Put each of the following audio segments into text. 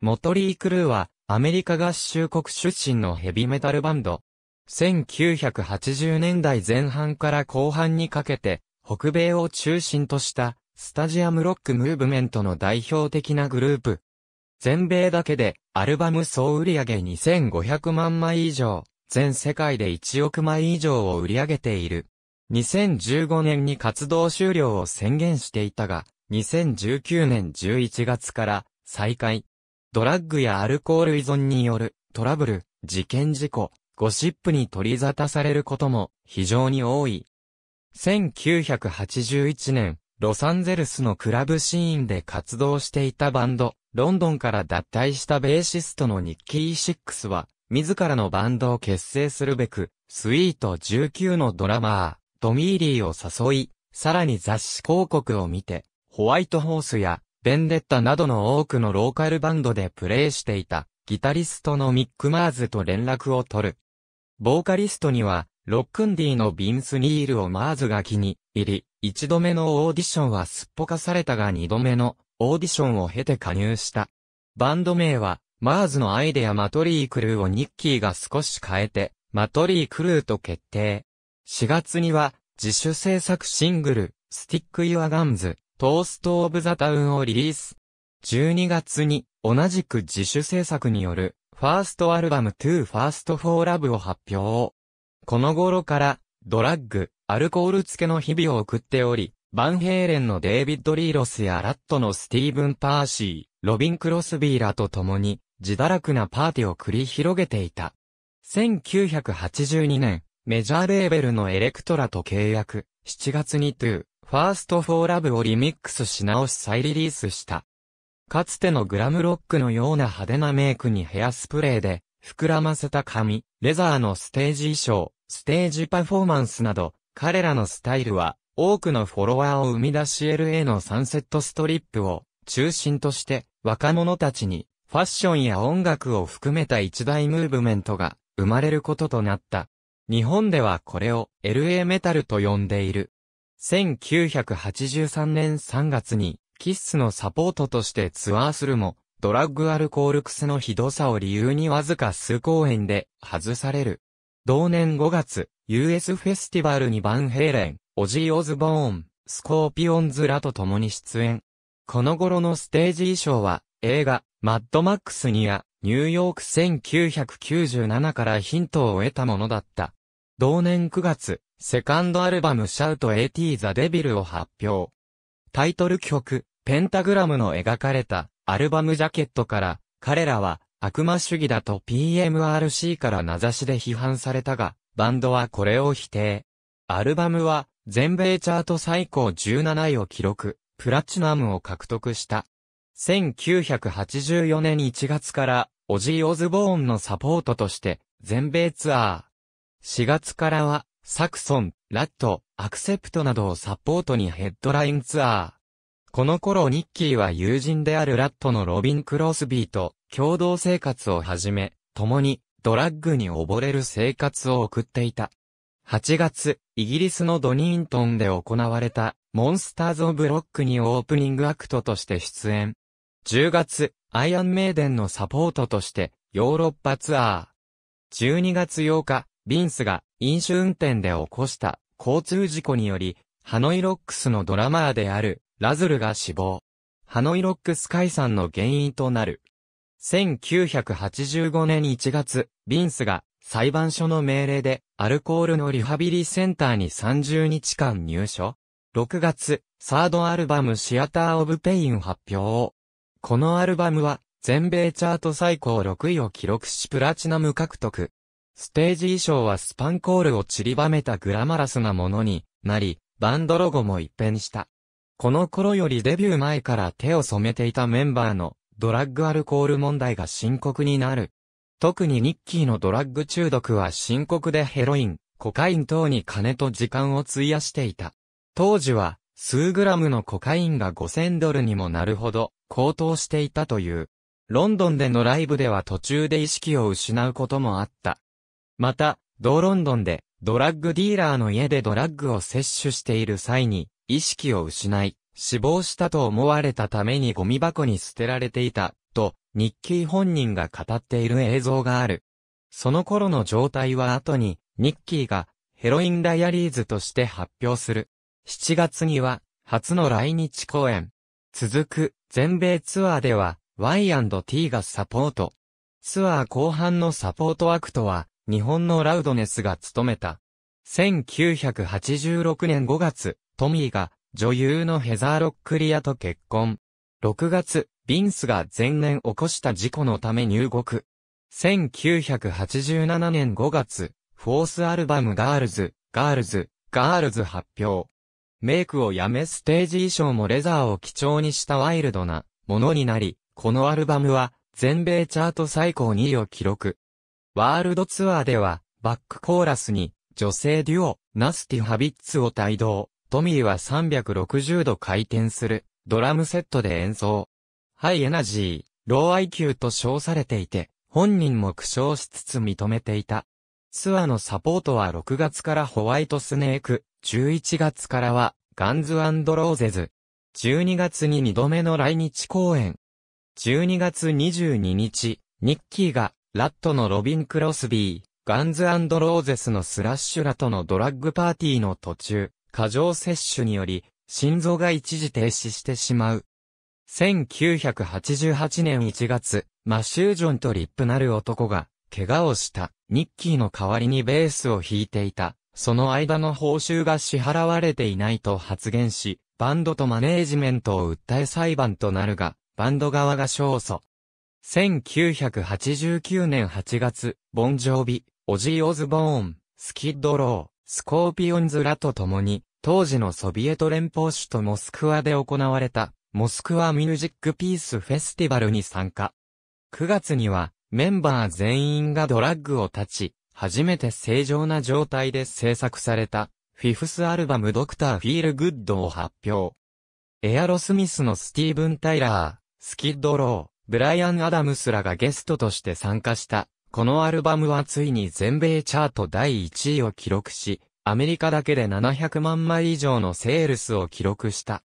モトリー・クルーは、アメリカ合衆国出身のヘビメタルバンド。1980年代前半から後半にかけて、北米を中心とした、スタジアムロックムーブメントの代表的なグループ。全米だけで、アルバム総売上2500万枚以上、全世界で1億枚以上を売り上げている。2015年に活動終了を宣言していたが、2019年11月から再開。ドラッグやアルコール依存によるトラブル、事件事故、ゴシップに取り沙汰されることも非常に多い。1981年、ロサンゼルスのクラブシーンで活動していたバンド、ロンドンから脱退したベーシストのニッキー・シックスは、自らのバンドを結成するべく、スイート19のドラマー、トミーリーを誘い、さらに雑誌広告を見て、ホワイトホースやベンデッタなどの多くのローカルバンドでプレイしていた、ギタリストのミック・マーズと連絡を取る。ボーカリストには、ロックンディのビンス・ニールをマーズが気に入り、一度目のオーディションはすっぽかされたが二度目のオーディションを経て加入した。バンド名は、マーズのアイデアマトリークルーをニッキーが少し変えて、マトリークルーと決定。4月には、自主制作シングル、スティック・ユア・ガンズ、トースト・オブ・ザ・タウンをリリース。12月に、同じく自主制作による、ファーストアルバム To First for Love を発表。この頃から、ドラッグ、アルコール付けの日々を送っており、バンヘイレンのデイビッド・リーロスやラットのスティーブン・パーシー、ロビン・クロスビーらと共に、自堕落なパーティーを繰り広げていた。1982年、メジャーレーベルのエレクトラと契約、7月にトゥ。ファースト・フォー・ラブをリミックスし直し再リリースした。かつてのグラムロックのような派手なメイクにヘアスプレーで、膨らませた髪、レザーのステージ衣装、ステージパフォーマンスなど、彼らのスタイルは、多くのフォロワーを生み出し LA のサンセットストリップを中心として若者たちにファッションや音楽を含めた一大ムーブメントが生まれることとなった。日本ではこれを LA メタルと呼んでいる。1983年3月に、キッスのサポートとしてツアーするも、ドラッグアルコール癖のひどさを理由にわずか数公演で外される。同年5月、US フェスティバルにバンヘイレン、オジー・オズボーン、スコーピオンズらと共に出演。この頃のステージ衣装は、映画、マッドマックスにや、ニューヨーク1997からヒントを得たものだった。同年9月、セカンドアルバム Shout at the Devil を発表。タイトル曲、ペンタグラムの描かれたアルバムジャケットから、彼らは悪魔主義だと PMRC から名指しで批判されたが、バンドはこれを否定。アルバムは全米チャート最高17位を記録、プラチナムを獲得した。1984年1月から、オジー・オズボーンのサポートとして、全米ツアー、4月からは、サクソン、ラット、アクセプトなどをサポートにヘッドラインツアー。この頃ニッキーは友人であるラットのロビン・クロスビーと共同生活を始め、共にドラッグに溺れる生活を送っていた。8月、イギリスのドニントンで行われたモンスターズ・オブ・ロックにオープニングアクトとして出演。10月、アイアンメイデンのサポートとしてヨーロッパツアー。12月8日、ビンスが飲酒運転で起こした交通事故により、ハノイロックスのドラマーであるラズルが死亡。ハノイロックス解散の原因となる。1985年1月、ビンスが裁判所の命令でアルコールのリハビリセンターに30日間入所。6月、サードアルバムシアター・オブ・ペイン発表。このアルバムは全米チャート最高6位を記録しプラチナム獲得。ステージ衣装はスパンコールを散りばめたグラマラスなものになり、バンドロゴも一変した。この頃よりデビュー前から手を染めていたメンバーのドラッグアルコール問題が深刻になる。特にニッキーのドラッグ中毒は深刻でヘロイン、コカイン等に金と時間を費やしていた。当時は数グラムのコカインが5000ドルにもなるほど高騰していたという。ロンドンでのライブでは途中で意識を失うこともあった。また、同ロンドンで、ドラッグディーラーの家でドラッグを摂取している際に、意識を失い、死亡したと思われたためにゴミ箱に捨てられていた、と、日記本人が語っている映像がある。その頃の状態は後に、ニッキーが、ヘロインダイアリーズとして発表する。7月には、初の来日公演。続く、全米ツアーでは、Y&T がサポート。ツアー後半のサポートアクトは、日本のラウドネスが務めた。1986年5月、トミーが女優のヘザーロックリアと結婚。6月、ビンスが前年起こした事故のため入国。1987年5月、フォースアルバムガールズ、ガールズ、ガールズ発表。メイクをやめステージ衣装もレザーを基調にしたワイルドなものになり、このアルバムは全米チャート最高2位を記録。ワールドツアーでは、バックコーラスに、女性デュオ、ナスティ・ハビッツを帯同。トミーは360度回転する、ドラムセットで演奏。ハイエナジー、ロー IQ と称されていて、本人も苦笑しつつ認めていた。ツアーのサポートは6月からホワイトスネーク、11月からはガンズローゼズ。12月に2度目の来日公演。12月22日、ニッキーがラットのロビン・クロスビー、ガンズローゼスのスラッシュラとのドラッグパーティーの途中、過剰摂取により、心臓が一時停止してしまう。1988年1月、マシュージョンとリップなる男が、怪我をした、ニッキーの代わりにベースを弾いていた、その間の報酬が支払われていないと発言し、バンドとマネージメントを訴え裁判となるが、バンド側が勝訴。1989年8月、ボンジョービ、オジー・オズボーン、スキッドロー、スコーピオンズらと共に、当時のソビエト連邦首都モスクワで行われた、モスクワミュージックピースフェスティバルに参加。9月には、メンバー全員がドラッグを立ち、初めて正常な状態で制作された、フィフスアルバムドクター・フィール・グッドを発表。エアロスミスのスティーブン・タイラー、スキッド・ロー、ブライアン・アダムスらがゲストとして参加した。このアルバムはついに全米チャート第1位を記録し、アメリカだけで700万枚以上のセールスを記録した。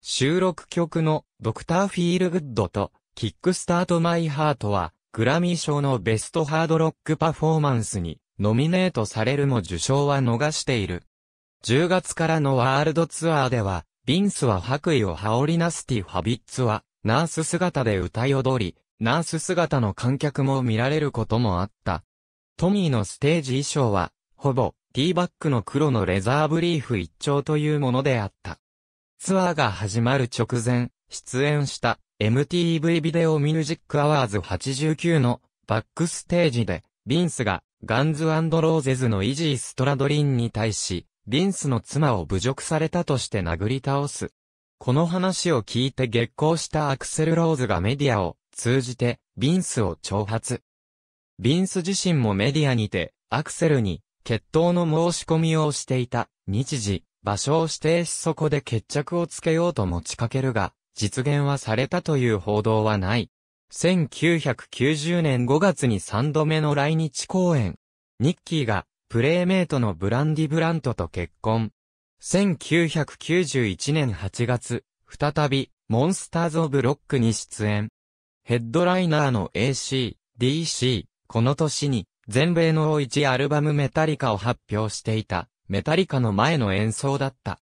収録曲のドクター・フィールグッドとキックスタート・マイ・ハートはグラミー賞のベストハードロックパフォーマンスにノミネートされるも受賞は逃している。10月からのワールドツアーでは、ビンスは白衣を羽織りナスティ・ファビッツはナース姿で歌い踊り、ナース姿の観客も見られることもあった。トミーのステージ衣装は、ほぼ、ティーバックの黒のレザーブリーフ一丁というものであった。ツアーが始まる直前、出演した MTV ビデオミュージックアワーズ89のバックステージで、ビンスがガンズローゼズのイジー・ストラドリンに対し、ビンスの妻を侮辱されたとして殴り倒すこの話を聞いて激高したアクセル・ローズがメディアを通じてビンスを挑発。ビンス自身もメディアにてアクセルに決闘の申し込みをしていた日時、場所を指定しそこで決着をつけようと持ちかけるが、実現はされたという報道はない。1990年5月に3度目の来日公演。ニッキーがプレイメイトのブランディ・ブラントと結婚。1991年8月、再び、モンスターズ・オブ・ロックに出演。ヘッドライナーの AC、DC、この年に、全米の一アルバムメタリカを発表していた、メタリカの前の演奏だった。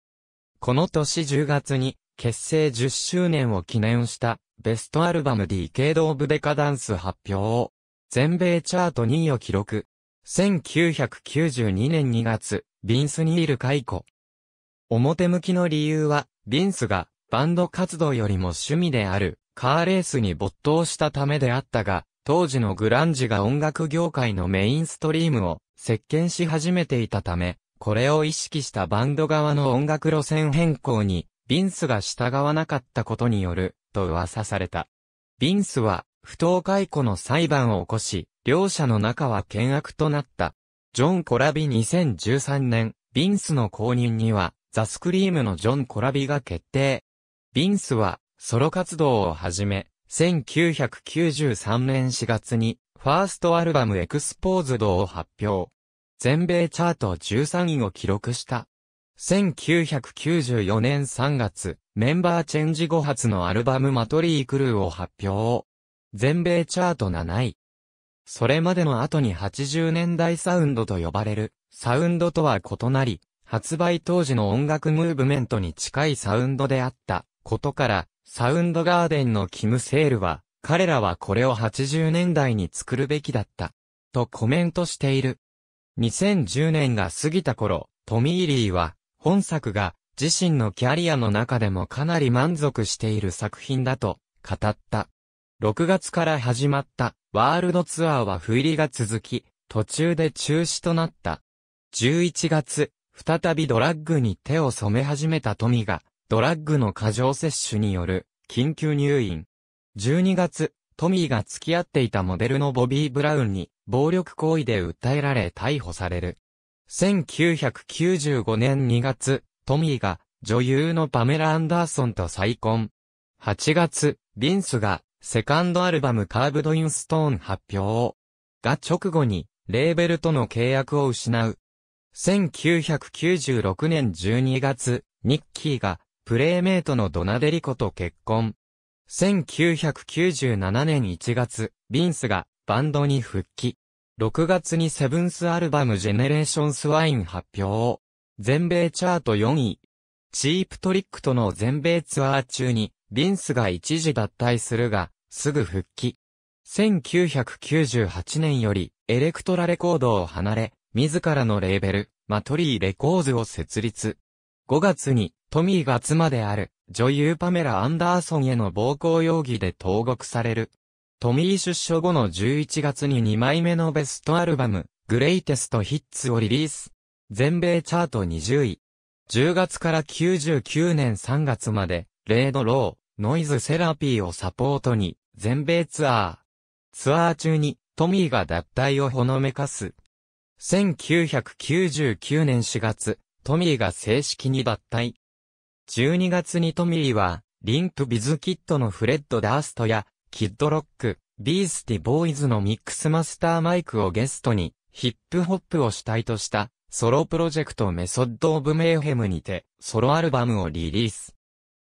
この年10月に、結成10周年を記念した、ベストアルバム d k ド a ブデカダンス発表を、全米チャート2位を記録。1992年2月、ビンス・ニール解雇。表向きの理由は、ビンスがバンド活動よりも趣味であるカーレースに没頭したためであったが、当時のグランジが音楽業界のメインストリームを席巻し始めていたため、これを意識したバンド側の音楽路線変更に、ビンスが従わなかったことによる、と噂された。ビンスは、不当解雇の裁判を起こし、両者の仲は険悪となった。ジョン・コラビ2013年、ビンスの公認には、ザ・スクリームのジョン・コラビが決定。ビンスは、ソロ活動を始め、1993年4月に、ファーストアルバムエクスポーズドを発表。全米チャート13位を記録した。1994年3月、メンバーチェンジ後発のアルバムマトリークルーを発表。全米チャート7位。それまでの後に80年代サウンドと呼ばれる、サウンドとは異なり、発売当時の音楽ムーブメントに近いサウンドであったことから、サウンドガーデンのキム・セールは、彼らはこれを80年代に作るべきだった、とコメントしている。2010年が過ぎた頃、トミーリーは、本作が自身のキャリアの中でもかなり満足している作品だと語った。6月から始まったワールドツアーは不入りが続き、途中で中止となった。11月、再びドラッグに手を染め始めたトミが、ドラッグの過剰摂取による、緊急入院。12月、トミーが付き合っていたモデルのボビー・ブラウンに、暴力行為で訴えられ逮捕される。1995年2月、トミーが、女優のパメラ・アンダーソンと再婚。8月、ビンスが、セカンドアルバムカーブド・イン・ストーン発表を。が直後に、レーベルとの契約を失う。1996年12月、ニッキーがプレーメイトのドナデリコと結婚。1997年1月、ビンスがバンドに復帰。6月にセブンスアルバムジェネレーションスワイン発表。全米チャート4位。チープトリックとの全米ツアー中に、ビンスが一時脱退するが、すぐ復帰。1998年より、エレクトラレコードを離れ、自らのレーベル、マトリーレコーズを設立。5月に、トミーが妻である、女優パメラ・アンダーソンへの暴行容疑で投獄される。トミー出所後の11月に2枚目のベストアルバム、グレイテストヒッツをリリース。全米チャート20位。10月から99年3月まで、レードロー、ノイズセラピーをサポートに、全米ツアー。ツアー中に、トミーが脱退をほのめかす。1999年4月、トミーが正式に脱退。12月にトミーは、リンプビズキットのフレッド・ダーストや、キッドロック、ビースティ・ボーイズのミックスマスターマイクをゲストに、ヒップホップを主体とした、ソロプロジェクトメソッド・オブ・メイヘムにて、ソロアルバムをリリース。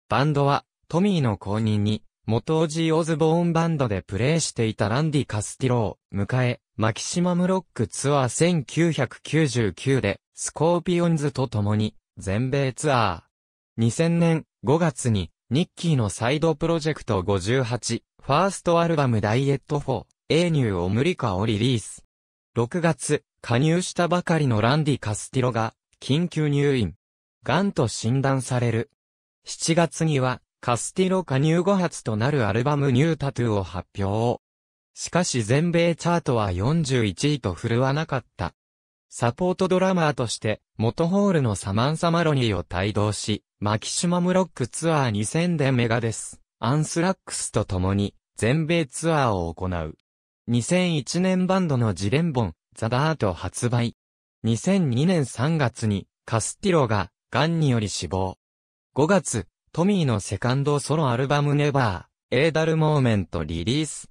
バンドは、トミーの後任に、元オジー・オズボーンバンドでプレイしていたランディ・カスティロを迎え、マキシマムロックツアー1999で、スコーピオンズと共に、全米ツアー。2000年5月に、ニッキーのサイドプロジェクト58、ファーストアルバムダイエット4、A ニューオムリカをリリース。6月、加入したばかりのランディ・カスティロが、緊急入院。ンと診断される。7月には、カスティロ加入後発となるアルバムニュータトゥーを発表。しかし全米チャートは41位と振るわなかった。サポートドラマーとして、元ホールのサマンサ・マロニーを帯同し、マキシマムロックツアー2000でメガです。アンスラックスと共に、全米ツアーを行う。2001年バンドのジレンボン、ザ・ダート発売。2002年3月に、カスティロが、ガンにより死亡。5月、トミーのセカンドソロアルバムネバー、エーダルモーメントリリース。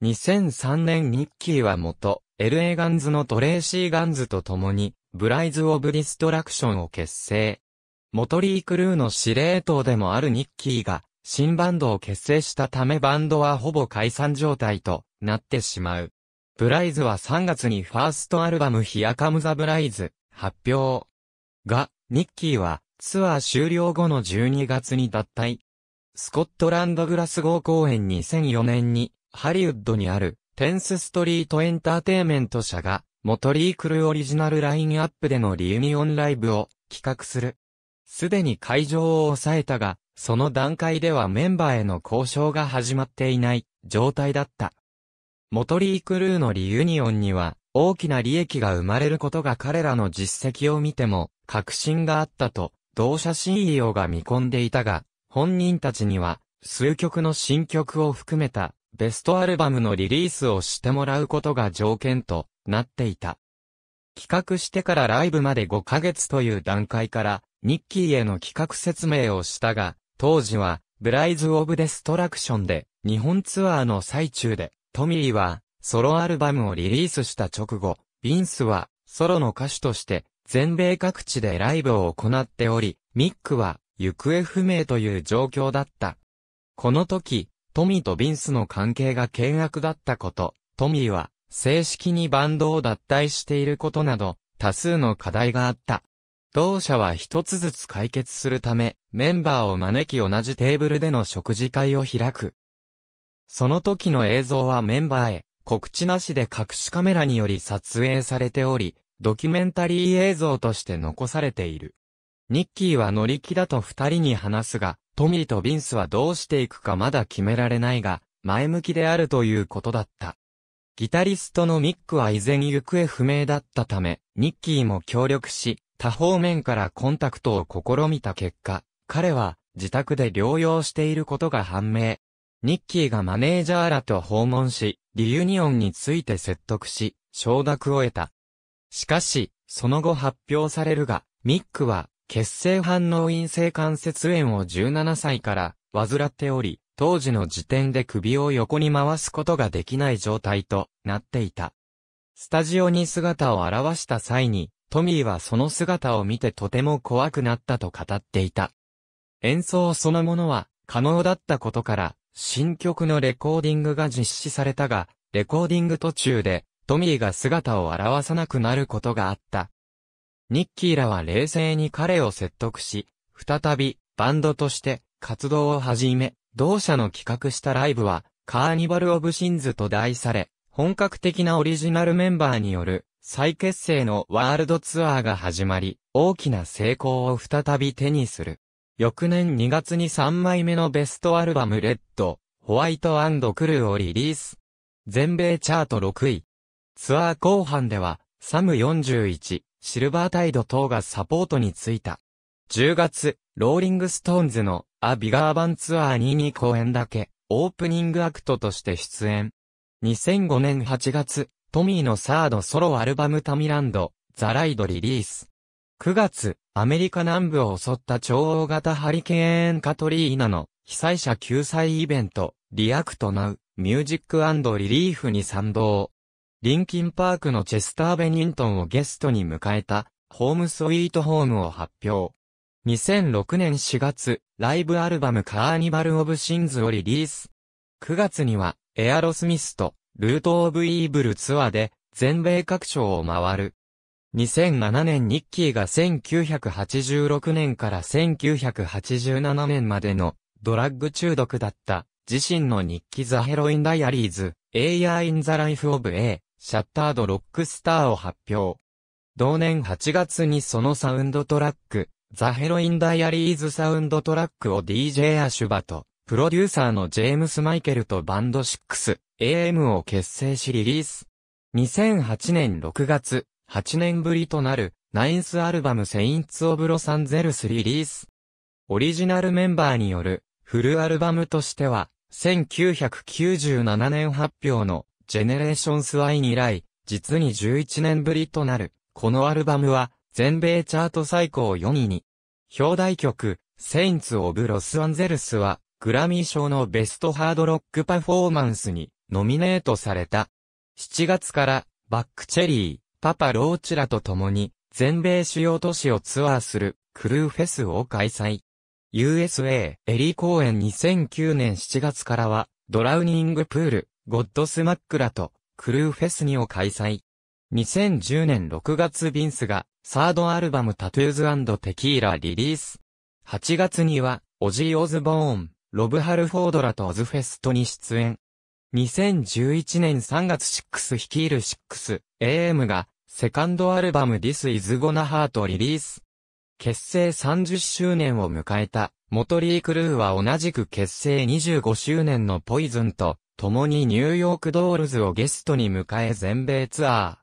2003年ニッキーは元、LA ガンズのトレーシーガンズと共に、ブライズ・オブ・ディストラクションを結成。元リー・クルーの司令塔でもあるニッキーが、新バンドを結成したためバンドはほぼ解散状態となってしまう。ブライズは3月にファーストアルバムヒアカムザブライズ発表。が、ニッキーはツアー終了後の12月に脱退。スコットランドグラスゴー公演2004年にハリウッドにある、テンスストリートエンターテイメント社が、モトリークルオリジナルラインアップでのリユニオンライブを企画する。すでに会場を抑えたが、その段階ではメンバーへの交渉が始まっていない状態だった。モトリークルーのリユニオンには大きな利益が生まれることが彼らの実績を見ても確信があったと同社 CEO が見込んでいたが、本人たちには数曲の新曲を含めたベストアルバムのリリースをしてもらうことが条件となっていた。企画してからライブまで5ヶ月という段階から、ニッキーへの企画説明をしたが、当時は、ブライズ・オブ・デストラクションで、日本ツアーの最中で、トミーは、ソロアルバムをリリースした直後、ビンスは、ソロの歌手として、全米各地でライブを行っており、ミックは、行方不明という状況だった。この時、トミーとビンスの関係が険悪だったこと、トミーは正式にバンドを脱退していることなど、多数の課題があった。同社は一つずつ解決するため、メンバーを招き同じテーブルでの食事会を開く。その時の映像はメンバーへ、告知なしで隠しカメラにより撮影されており、ドキュメンタリー映像として残されている。ニッキーは乗り気だと二人に話すが、トミーとビンスはどうしていくかまだ決められないが、前向きであるということだった。ギタリストのミックは依然行方不明だったため、ニッキーも協力し、多方面からコンタクトを試みた結果、彼は自宅で療養していることが判明。ニッキーがマネージャーらと訪問し、リユニオンについて説得し、承諾を得た。しかし、その後発表されるが、ミックは血清反応陰性関節炎を17歳から患っており、当時の時点で首を横に回すことができない状態となっていた。スタジオに姿を現した際に、トミーはその姿を見てとても怖くなったと語っていた。演奏そのものは可能だったことから、新曲のレコーディングが実施されたが、レコーディング途中でトミーが姿を現さなくなることがあったニッキーらは冷静に彼を説得し、再び、バンドとして活動を始め、同社の企画したライブは、カーニバル・オブ・シンズと題され、本格的なオリジナルメンバーによる再結成のワールドツアーが始まり、大きな成功を再び手にする。翌年2月に3枚目のベストアルバムレッド、ホワイトクルーをリリース。全米チャート6位。ツアー後半では、サム41、シルバータイド等がサポートについた。10月、ローリングストーンズのアビガーバンツアー2に公演だけ、オープニングアクトとして出演。2005年8月、トミーのサードソロアルバムタミランド、ザライドリリース。9月、アメリカ南部を襲った超大型ハリケーンカトリーナの被災者救済イベント、リアクトナウ、ミュージックリリーフに賛同。リンキンパークのチェスター・ベニントンをゲストに迎えた、ホームスイートホームを発表。2006年4月、ライブアルバムカーニバル・オブ・シンズをリリース。9月には、エアロスミスと、ルート・オブ・イーブルツアーで、全米各所を回る。2007年ニッキーが1986年から1987年までのドラッグ中毒だった自身の日記ザ・ヘロイン・ダイアリーズ、エイヤー・イン・ザ・ライフ・オブ・エイ。シャッタード・ロックスターを発表。同年8月にそのサウンドトラック、ザ・ヘロイン・ダイアリーズ・サウンドトラックを DJ アシュバと、プロデューサーのジェームス・マイケルとバンド 6AM を結成しリリース。2008年6月、8年ぶりとなる、ナインスアルバムセインツ・オブ・ロサンゼルスリリース。オリジナルメンバーによる、フルアルバムとしては、1997年発表のジェネレーションスワイン以来、実に11年ぶりとなる、このアルバムは、全米チャート最高4位に、表題曲、セインツ・オブ・ロス・アンゼルスは、グラミー賞のベストハードロックパフォーマンスに、ノミネートされた。7月から、バックチェリー、パパ・ローチラと共に、全米主要都市をツアーする、クルーフェスを開催。USA、エリー公演2009年7月からは、ドラウニングプール、ゴッドスマックラと、クルーフェスニを開催。2010年6月ビンスが、サードアルバムタトゥーズテキーラリリース。8月には、オジー・オズボーン、ロブ・ハルフォードラとオズフェストに出演。2011年3月6率いる 6AM が、セカンドアルバム This is Gonna h r t リリース。結成30周年を迎えた、モトリー・クルーは同じく結成25周年のポイズンと、共にニューヨークドールズをゲストに迎え全米ツア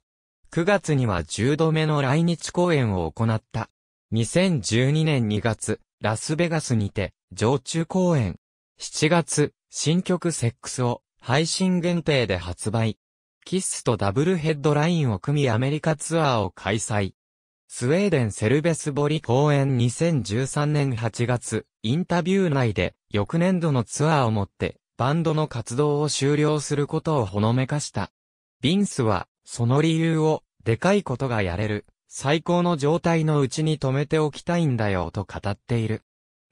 ー。9月には10度目の来日公演を行った。2012年2月、ラスベガスにて、常駐公演。7月、新曲セックスを配信限定で発売。キッスとダブルヘッドラインを組みアメリカツアーを開催。スウェーデンセルベスボリ公演2013年8月、インタビュー内で、翌年度のツアーをもって、バンドの活動を終了することをほのめかした。ビンスは、その理由を、でかいことがやれる、最高の状態のうちに止めておきたいんだよと語っている。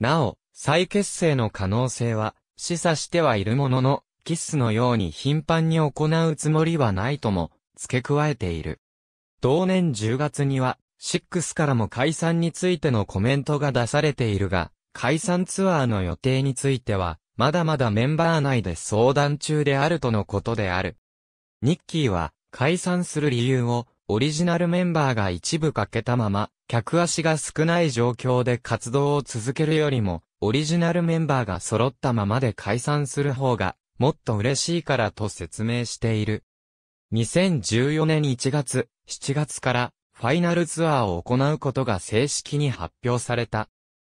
なお、再結成の可能性は、示唆してはいるものの、キッスのように頻繁に行うつもりはないとも、付け加えている。同年10月には、シックスからも解散についてのコメントが出されているが、解散ツアーの予定については、まだまだメンバー内で相談中であるとのことである。ニッキーは解散する理由をオリジナルメンバーが一部欠けたまま、客足が少ない状況で活動を続けるよりも、オリジナルメンバーが揃ったままで解散する方が、もっと嬉しいからと説明している。2014年1月、7月から、ファイナルツアーを行うことが正式に発表された。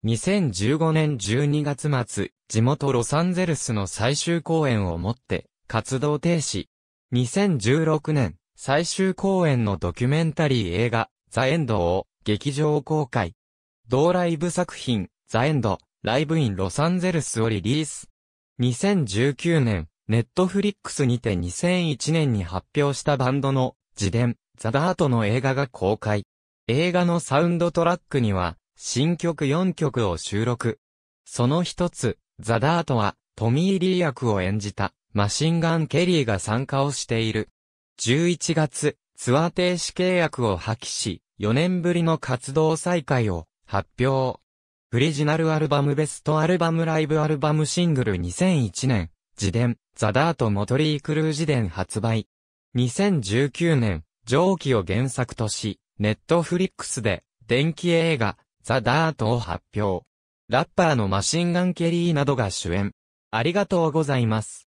2015年12月末、地元ロサンゼルスの最終公演をもって、活動停止。2016年、最終公演のドキュメンタリー映画、ザ・エンドを、劇場公開。同ライブ作品、ザ・エンド、ライブインロサンゼルスをリリース。2019年、ネットフリックスにて2001年に発表したバンドの自伝、ザ・ダートの映画が公開。映画のサウンドトラックには、新曲4曲を収録。その一つ、ザ・ダートは、トミー・リー役を演じた、マシンガン・ケリーが参加をしている。11月、ツアー停止契約を破棄し、4年ぶりの活動再開を発表。オリジナルアルバムベストアルバムライブアルバムシングル2001年、自伝、ザ・ダート・モトリー・クルー自伝発売。2019年、上記を原作とし、ネットフリックスで、電気映画、ザ・ダートを発表。ラッパーのマシンガン・ケリーなどが主演。ありがとうございます。